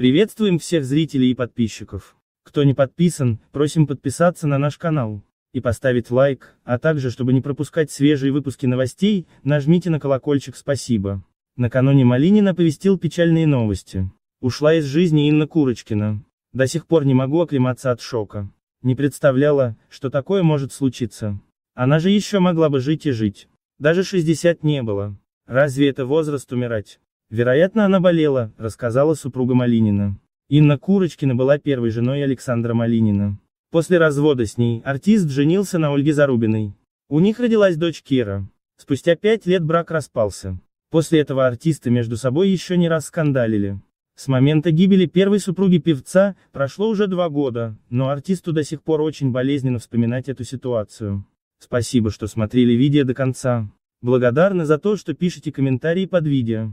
Приветствуем всех зрителей и подписчиков. Кто не подписан, просим подписаться на наш канал и поставить лайк, а также, чтобы не пропускать свежие выпуски новостей, нажмите на колокольчик «Спасибо». Накануне Малинин оповестил печальные новости. Ушла из жизни Инна Курочкина. До сих пор не могу оклематься от шока. Не представляла, что такое может случиться. Она же еще могла бы жить и жить. Даже 60 не было. Разве это возраст умирать? Вероятно, она болела, рассказала супруга Малинина. Инна Курочкина была первой женой Александра Малинина. После развода с ней, артист женился на Ольге Зарубиной. У них родилась дочь Кира. Спустя пять лет брак распался. После этого артисты между собой еще не раз скандалили. С момента гибели первой супруги певца, прошло уже два года, но артисту до сих пор очень болезненно вспоминать эту ситуацию. Спасибо, что смотрели видео до конца. Благодарны за то, что пишете комментарии под видео.